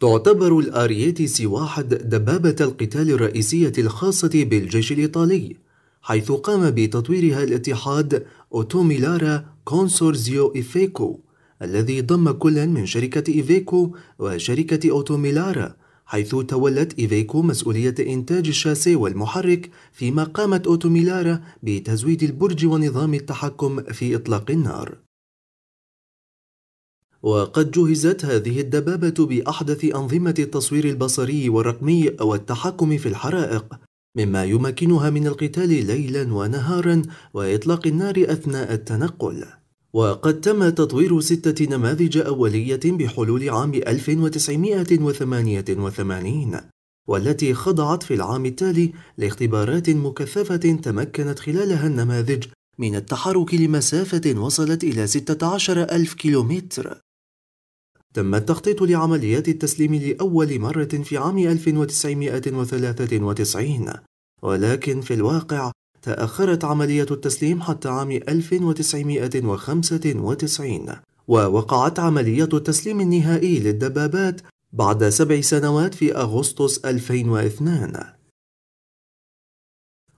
تعتبر سي واحد دبابة القتال الرئيسية الخاصة بالجيش الإيطالي حيث قام بتطويرها الاتحاد أوتوميلارا كونسورزيو إيفيكو الذي ضم كلا من شركة إيفيكو وشركة أوتوميلارا حيث تولت إيفيكو مسؤولية إنتاج الشاسي والمحرك فيما قامت أوتوميلارا بتزويد البرج ونظام التحكم في إطلاق النار وقد جهزت هذه الدبابة بأحدث أنظمة التصوير البصري والرقمي والتحكم في الحرائق مما يمكنها من القتال ليلا ونهارا وإطلاق النار أثناء التنقل وقد تم تطوير ستة نماذج أولية بحلول عام 1988 والتي خضعت في العام التالي لاختبارات مكثفة تمكنت خلالها النماذج من التحرك لمسافة وصلت إلى 16 ألف كيلومتر تم التخطيط لعمليات التسليم لأول مرة في عام 1993 ولكن في الواقع تأخرت عملية التسليم حتى عام 1995 ووقعت عملية التسليم النهائي للدبابات بعد سبع سنوات في أغسطس 2002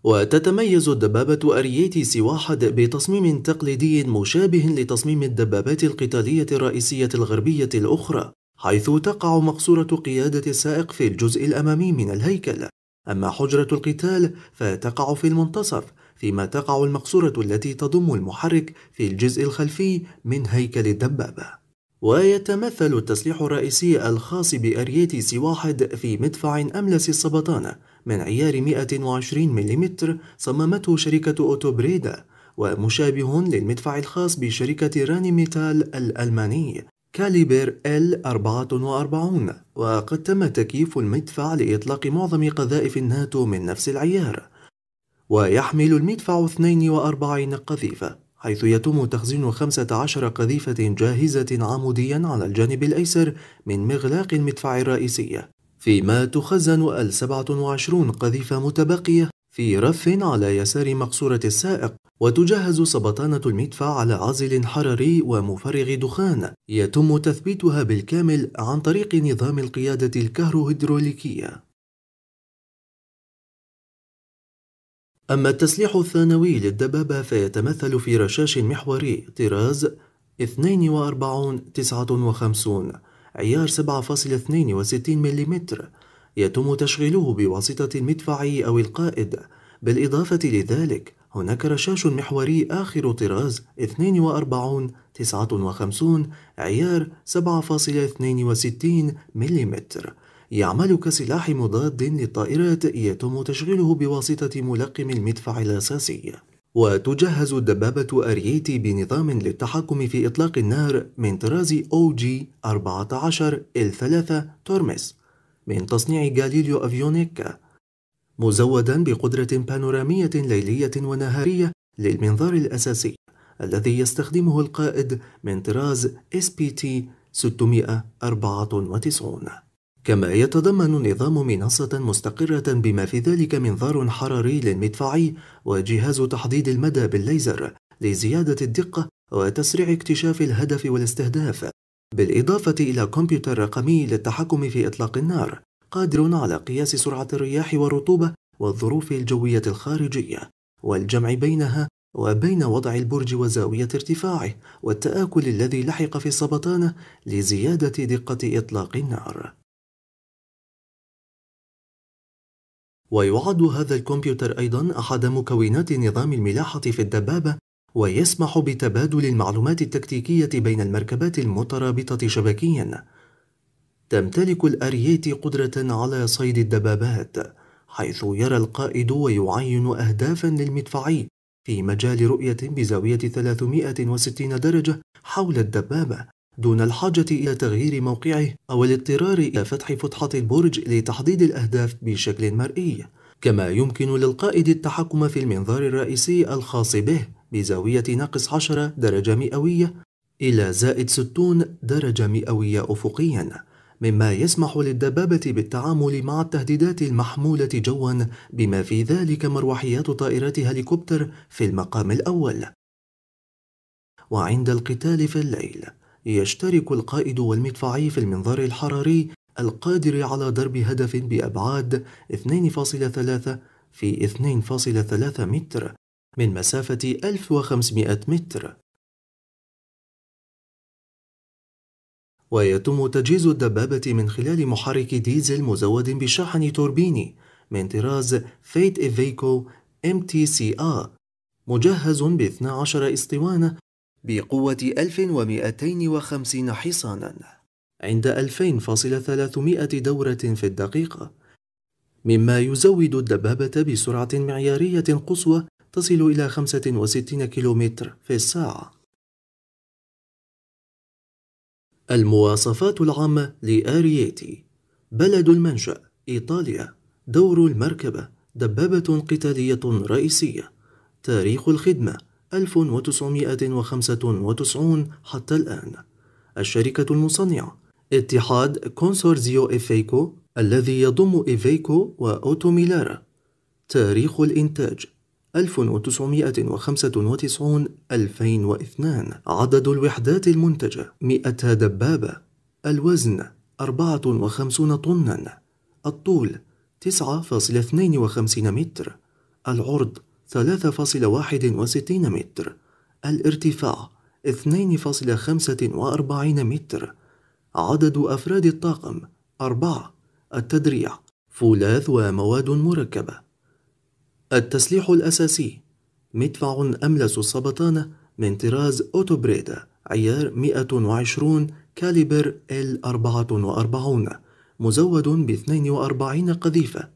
وتتميز الدبابة أرييتي واحد بتصميم تقليدي مشابه لتصميم الدبابات القتالية الرئيسية الغربية الأخرى حيث تقع مقصورة قيادة السائق في الجزء الأمامي من الهيكل أما حجرة القتال فتقع في المنتصف فيما تقع المقصورة التي تضم المحرك في الجزء الخلفي من هيكل الدبابة ويتمثل التسليح الرئيسي الخاص سي واحد في مدفع أملس السبطانة من عيار 120 ملم صممته شركة أوتوبريدا ومشابه للمدفع الخاص بشركة راني ميتال الألماني كاليبر L44 وقد تم تكييف المدفع لإطلاق معظم قذائف الناتو من نفس العيار ويحمل المدفع 42 قذيفة حيث يتم تخزين 15 قذيفة جاهزة عموديا على الجانب الأيسر من مغلاق المدفع الرئيسي فيما تخزن ال 27 قذيفة متبقية في رف على يسار مقصورة السائق وتجهز سبطانة المدفع على عزل حراري ومفرغ دخان يتم تثبيتها بالكامل عن طريق نظام القيادة الكهروهيدروليكية أما التسليح الثانوي للدبابة فيتمثل في رشاش محوري طراز 42 59 عيار 7.62 ملم يتم تشغيله بواسطة المدفعي أو القائد بالإضافة لذلك هناك رشاش محوري آخر طراز 42 59 عيار 7.62 ملم يعمل كسلاح مضاد للطائرات يتم تشغيله بواسطة ملقم المدفع الأساسي وتجهز الدبابة أريتي بنظام للتحكم في إطلاق النار من طراز أو جي 14 الثلاثة تورمس من تصنيع غاليليو أفيونيكا مزودا بقدرة بانورامية ليلية ونهارية للمنظار الأساسي الذي يستخدمه القائد من طراز SPT 694 كما يتضمن النظام منصة مستقرة بما في ذلك منظار حراري للمدفعي وجهاز تحديد المدى بالليزر لزيادة الدقة وتسريع اكتشاف الهدف والاستهداف بالإضافة إلى كمبيوتر رقمي للتحكم في إطلاق النار قادر على قياس سرعة الرياح والرطوبة والظروف الجوية الخارجية والجمع بينها وبين وضع البرج وزاوية ارتفاعه والتآكل الذي لحق في السبطانة لزيادة دقة إطلاق النار ويعد هذا الكمبيوتر أيضا أحد مكونات نظام الملاحة في الدبابة ويسمح بتبادل المعلومات التكتيكية بين المركبات المترابطة شبكيا تمتلك الأرييتي قدرة على صيد الدبابات حيث يرى القائد ويعين أهدافا للمدفعي في مجال رؤية بزاوية 360 درجة حول الدبابة دون الحاجة إلى تغيير موقعه أو الاضطرار إلى فتح فتحة البرج لتحديد الأهداف بشكل مرئي كما يمكن للقائد التحكم في المنظار الرئيسي الخاص به بزاوية ناقص 10 درجة مئوية إلى زائد 60 درجة مئوية أفقياً مما يسمح للدبابة بالتعامل مع التهديدات المحمولة جوا بما في ذلك مروحيات طائرات هليكوبتر في المقام الأول وعند القتال في الليل يشترك القائد والمدفعي في المنظار الحراري القادر على ضرب هدف بأبعاد 2.3 في 2.3 متر من مسافة 1500 متر ويتم تجهيز الدبابة من خلال محرك ديزل مزود بشاحن توربيني من طراز فيت إيفيكو MTCA مجهز ب 12 اسطوانة بقوة 1250 حصانا عند 2.300 دورة في الدقيقة مما يزود الدبابة بسرعة معيارية قصوى تصل إلى 65 كيلومتر في الساعة المواصفات العامة لآرييتي بلد المنشأ إيطاليا دور المركبة دبابة قتالية رئيسية تاريخ الخدمة 1995 حتى الآن الشركة المصنعة اتحاد كونسورزيو إيفيكو الذي يضم إيفيكو وأوتوميلارا تاريخ الإنتاج 1995 2002 عدد الوحدات المنتجة 100 دبابة الوزن 54 طنا الطول 9.52 متر العرض 3.61 متر الارتفاع 2.45 متر عدد أفراد الطاقم 4 التدريع فولاذ ومواد مركبة التسليح الأساسي مدفع أملس السبطانة من طراز أوتوبريدا عيار 120 كاليبر L44 مزود ب 42 قذيفة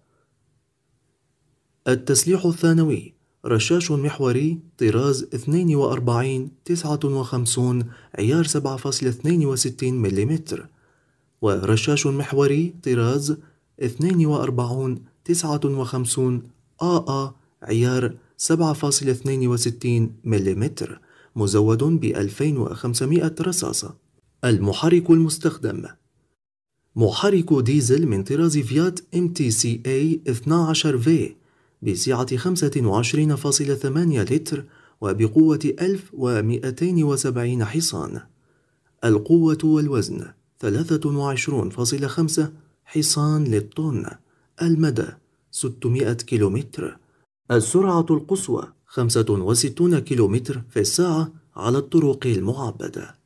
التسليح الثانوي رشاش محوري طراز 42 59 عيار 7.62 ملم ورشاش محوري طراز 42 59 آآ عيار 7.62 ملم مزود ب 2500 رصاصة المحرك المستخدم محرك ديزل من طراز فيات ام تي سي اي 12 v بسعة 25.8 لتر وبقوة 1270 حصان القوة والوزن 23.5 حصان للطن المدى 600 كيلومتر السرعة القصوى 65 كيلومتر في الساعة على الطرق المعبدة